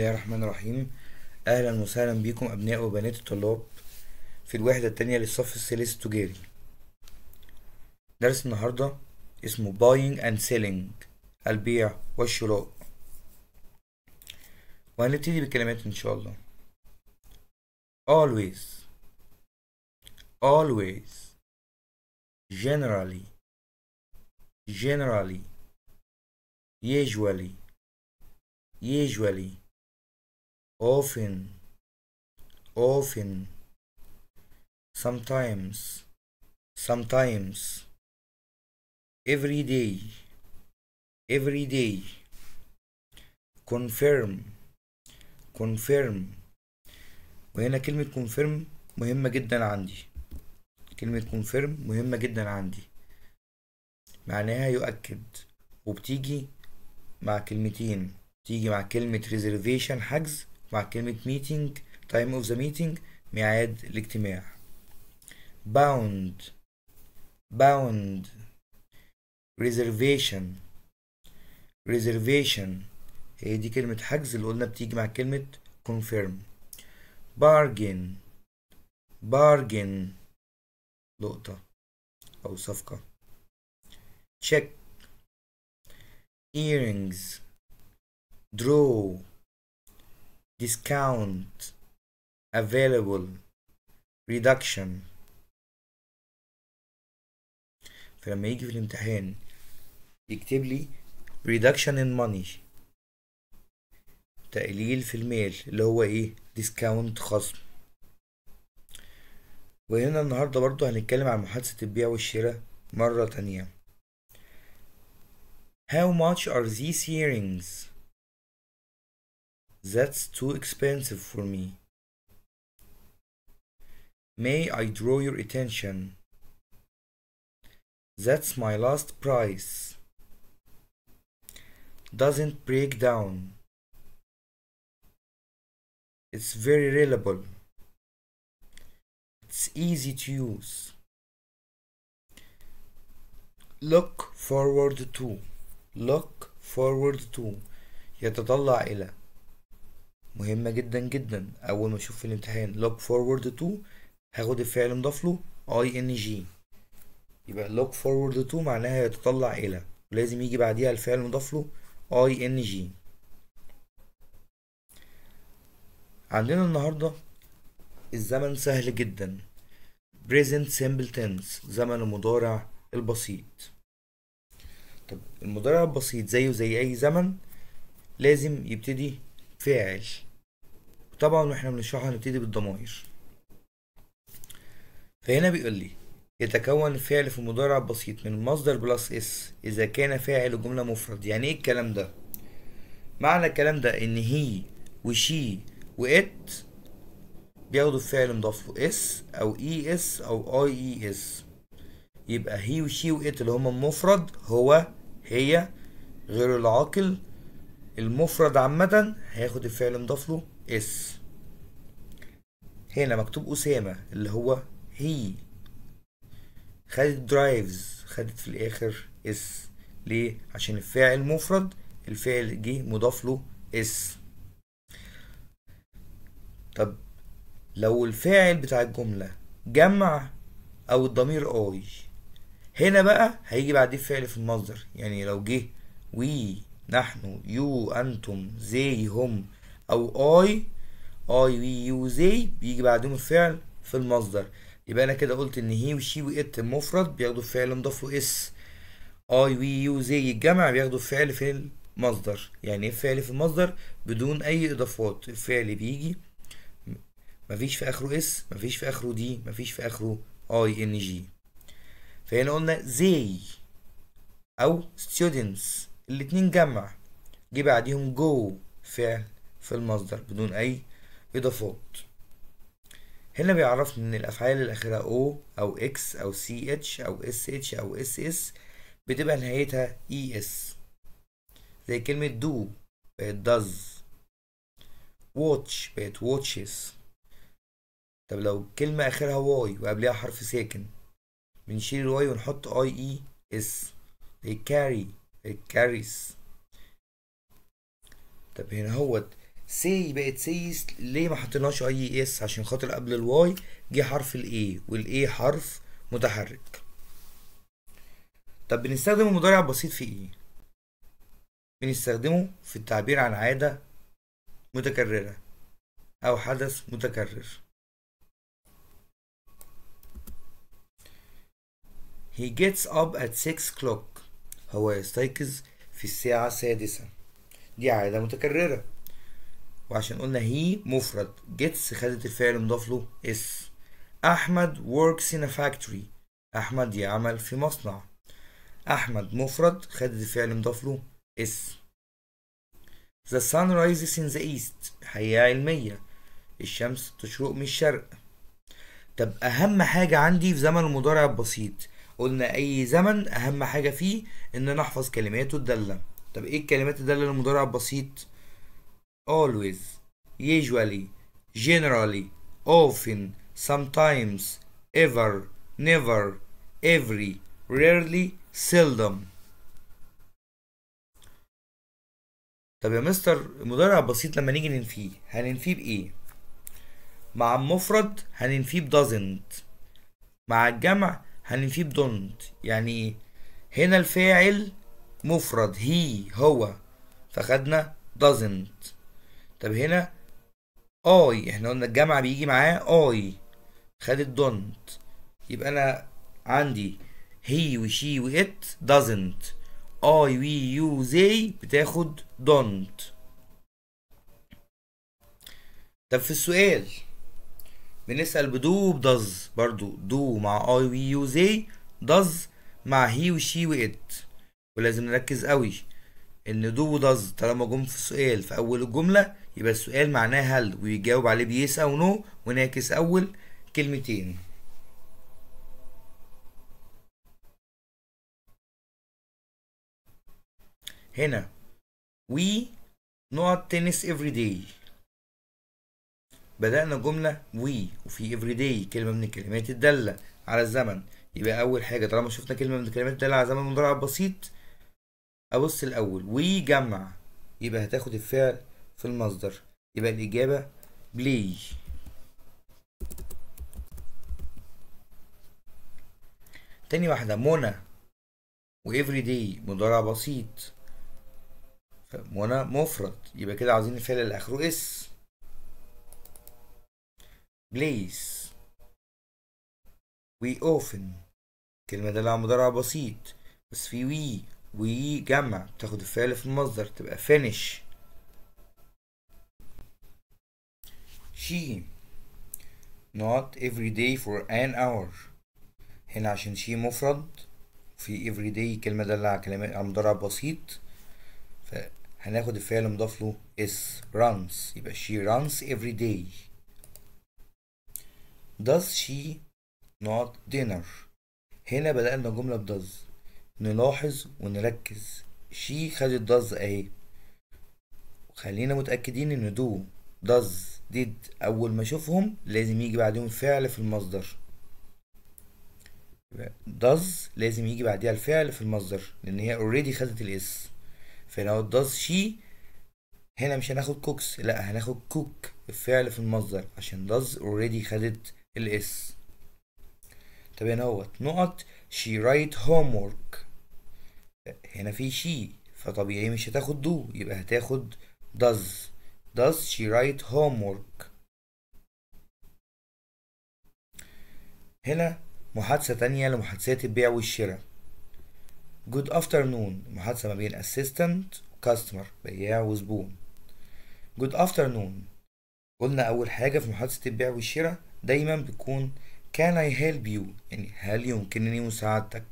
الله الرحمن الرحيم اهلا وسهلا بكم ابناء وبنات الطلاب في الوحدة التانية للصف الثالث التجاري درس النهاردة اسمه buying and selling البيع والشراء وهنبتدي بالكلمات ان شاء الله always always generally generally usually usually often often sometimes sometimes every day every day confirm confirm وهنا كلمة confirm مهمة جدا عندي كلمة confirm مهمة جدا عندي معناها يؤكد وبتيجي مع كلمتين تيجي مع كلمة reservation حجز مع كلمة meeting time of the meeting ميعاد الاجتماع bound bound reservation reservation هي دي كلمة حجز اللي قلنا بتيجي مع كلمة confirm bargain bargain نقطة أو صفقة check earrings draw discount available reduction فلما يجي في الامتحان يكتب لي reduction in money تقليل في المال اللي هو ايه discount خصم وهنا النهاردة برضو هنتكلم عن محادثة البيع والشراء مرة تانية How much are these earrings? That's too expensive for me. May I draw your attention? That's my last price. Doesn't break down. It's very reliable. It's easy to use. Look forward to. Look forward to. يتطلع إلى مهمة جدا جدا أول ما أشوف في الامتحان look forward to هاخد الفعل مضاف له ing يبقى look forward to معناها يتطلع إلى ولازم يجي بعديها الفعل مضاف له ing عندنا النهاردة الزمن سهل جدا present simple tense زمن المضارع البسيط طب المضارع البسيط زيه زي أي زمن لازم يبتدي فاعل طبعا واحنا بنشرحها هنبتدي بالضمائر فهنا بيقول لي يتكون الفعل في المضارع البسيط من مصدر بلس اس اذا كان فاعل الجمله مفرد يعني ايه الكلام ده معنى الكلام ده ان هي وشي وات بياخدوا الفعل مضاف له اس او اي e اس او اي اي اس يبقى هي وشي وات اللي هما مفرد هو هي غير العاقل المفرد عامة هياخد الفعل مضاف له اس هنا مكتوب أسامة اللي هو هي خدت درايفز خدت في الآخر اس ليه؟ عشان الفاعل مفرد الفعل جه مضاف له اس طب لو الفاعل بتاع الجملة جمع أو الضمير اي هنا بقى هيجي بعديه فعل في المصدر يعني لو جه وي نحن يو أنتم زي هم أو أي أي وي يو زي بيجي بعدهم الفعل في المصدر يبقى أنا كده قلت إن هي وشي وإت المفرد بياخدوا الفعل مضاف اس أي وي يو زي الجمع بياخدوا الفعل في المصدر يعني إيه الفعل في المصدر بدون أي إضافات الفعل بيجي مفيش في آخره إس مفيش في آخره دي مفيش في آخره أي إن جي فهنا قلنا زي أو students الاتنين جمع جه بعديهم جو فعل في المصدر بدون أي إضافات هنا بيعرفنا إن الأفعال اللي آخرها أو اكس أو اتش أو اتش أو اس اس بتبقى نهايتها اي e اس زي كلمة دو بقت does واتش بقت watches طب لو كلمة آخرها واي وقبلها حرف ساكن بنشيل الواي ونحط اي اي اس زي carry it carries طب هنا اهوت سي بقت سي ليه ما حطيناش اي اس e عشان خاطر قبل الواي جه حرف الاي والاي حرف متحرك طب بنستخدم المضارع البسيط في ايه بنستخدمه في التعبير عن عادة متكررة او حدث متكرر He gets up at 6 o'clock هو يستيقظ في الساعة السادسة دي عادة متكررة وعشان قلنا هي مفرد جيتس خدت الفعل مضاف له اس أحمد works in a factory أحمد يعمل في مصنع أحمد مفرد خدت الفعل مضاف له اس The sun rises in the east حياة علمية الشمس تشرق من الشرق طب أهم حاجة عندي في زمن المضارع البسيط قلنا اي زمن اهم حاجة فيه ان نحفظ كلماته الدالة طب ايه الكلمات الدالة للمضارع البسيط always usually generally often sometimes ever never every rarely seldom طب يا مستر المضارع البسيط لما نيجي ننفيه هننفيه بايه مع المفرد هننفيه بdoesn't مع الجمع هنفيه بدونت يعني هنا الفاعل مفرد هي هو فخدنا doesn't طب هنا اي احنا قلنا الجمع بيجي معاه اي خدت دونت يبقى انا عندي هي وشي وات doesn't اي وي يو زي بتاخد دونت طب في السؤال بنسأل بدو بدز برضو دو مع اي وي يو زي دز مع هي وشي وات ولازم نركز قوي ان دو ودز طالما جم في السؤال في اول الجملة يبقى السؤال معناه هل ويجاوب عليه بيس او نو ونعكس اول كلمتين هنا وي نقط تنس every day بدأنا جملة وي وفي افري داي كلمة من الكلمات الدالة على الزمن يبقى أول حاجة طالما شفنا كلمة من الكلمات الدالة على زمن مضارع بسيط أبص الأول وي جمع يبقى هتاخد الفعل في المصدر يبقى الإجابة بلاي تاني واحدة منى وإفري داي مضارع بسيط منى مفرد يبقى كده عاوزين الفعل اللي آخره اس بليس وي اوفن الكلمة ده لها مضارع بسيط بس في وي وي جمع تاخد الفعل في المصدر تبقى فينش she not every day for an hour هنا عشان she مفرد في every day الكلمة ده على كلمات على مضارع بسيط فهناخد الفعل المضاف له is runs يبقى she runs every day does she not dinner هنا بدأنا الجملة بدز نلاحظ ونركز she خدت does اهي خلينا متأكدين ان do does did اول ما اشوفهم لازم يجي بعدهم فعل في المصدر does لازم يجي بعديها الفعل في المصدر لان هي already خدت الاس فلو does she هنا مش هناخد cooks لا هناخد cook الفعل في المصدر عشان does already خدت الاس طب هنا اهوت نقط شي رايت هوم هنا في شي فطبيعي مش هتاخد دو يبقى هتاخد does does she write homework هنا محادثة تانية لمحادثات البيع والشراء good afternoon محادثة ما بين assistant وكاستمر بياع وزبون good afternoon قلنا أول حاجة في محادثة البيع والشراء دايما بتكون Can I help you يعني هل يمكنني مساعدتك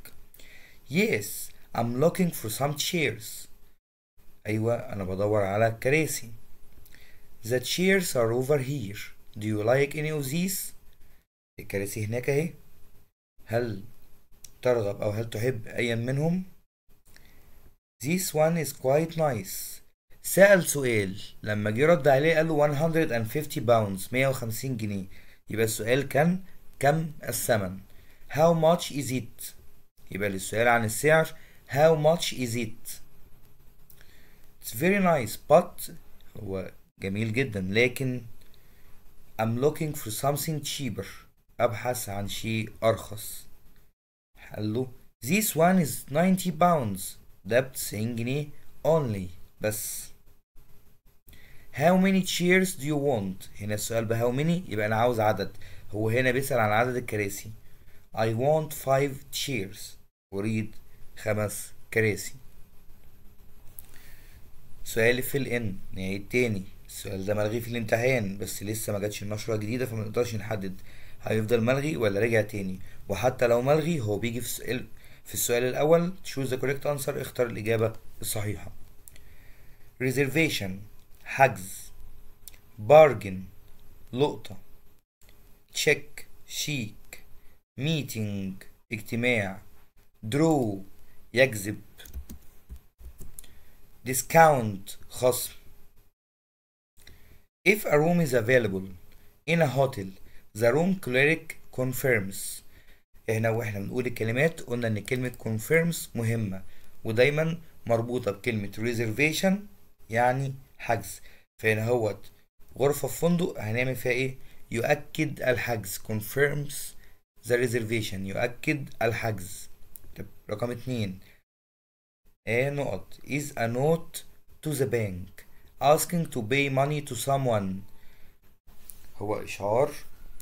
Yes I'm looking for some chairs أيوة أنا بدور على كراسي The chairs are over here Do you like any of these الكراسي هناك اهي هل ترغب أو هل تحب أيا منهم This one is quite nice سأل سؤال لما جه رد عليه قال له 150 باوندز 150 جنيه يبقى السؤال كان كم الثمن how much is it يبقى السؤال عن السعر how much is it it's very nice but هو جميل جدا لكن I'm looking for something cheaper أبحث عن شيء أرخص قال له this one is 90 pounds ده ب 90 جنيه only بس هاو ماني تشيرز دو يو وونت هنا السؤال بهاو ماني يبقى انا عاوز عدد هو هنا بيسأل عن عدد الكراسي I want five chairs أريد خمس كراسي سؤال في الان نعيد التاني السؤال ده ملغي في الامتحان بس لسه ما جاتش النشرة الجديدة فما نقدرش نحدد هيفضل ملغي ولا رجع تاني وحتى لو ملغي هو بيجي في السؤال في السؤال الأول choose the correct answer اختار الإجابة الصحيحة reservation حجز bargain لقطة check شيك meeting اجتماع draw يجذب discount خصم If a room is available in a hotel the room cleric confirms هنا واحنا بنقول الكلمات قلنا ان كلمة confirms مهمة ودايما مربوطة بكلمة reservation يعني حجز فهنا هوت غرفة في فندق هنعمل فيها ايه يؤكد الحجز confirms the reservation يؤكد الحجز طب رقم اتنين ايه نقط is a note to the bank asking to pay money to someone هو إشعار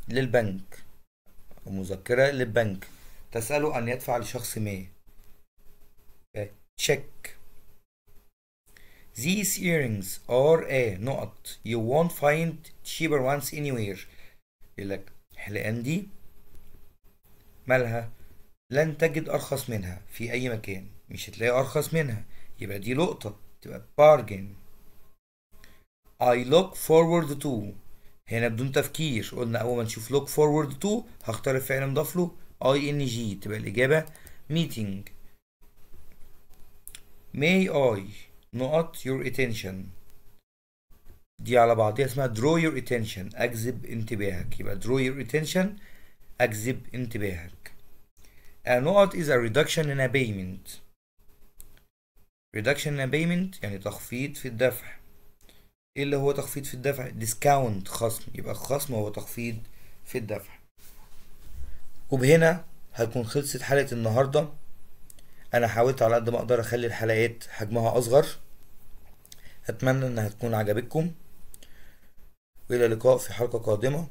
للبنك أو مذكرة للبنك تسأله أن يدفع لشخص ما تشيك These earrings are a نقط you won't find cheaper ones anywhere يقول لك الحلقان دي مالها لن تجد أرخص منها في أي مكان مش هتلاقي أرخص منها يبقى دي لقطة تبقى bargain I look forward to هنا بدون تفكير قلنا أول ما نشوف look forward to هختار الفعل مضاف له ing تبقى الإجابة meeting may I نقط your attention دي على بعضيها اسمها draw your attention اجذب انتباهك يبقى draw your attention اجذب انتباهك a نقط is a reduction in a payment reduction in a payment يعني تخفيض في الدفع ايه اللي هو تخفيض في الدفع discount خصم يبقى الخصم هو تخفيض في الدفع وبهنا هتكون خلصت حلقة النهاردة أنا حاولت على قد ما أقدر أخلي الحلقات حجمها أصغر اتمنى انها تكون عجبتكم والى اللقاء في حلقه قادمه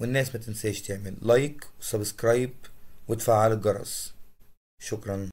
والناس ما تنساش تعمل لايك وسبسكرايب وتفعل الجرس شكرا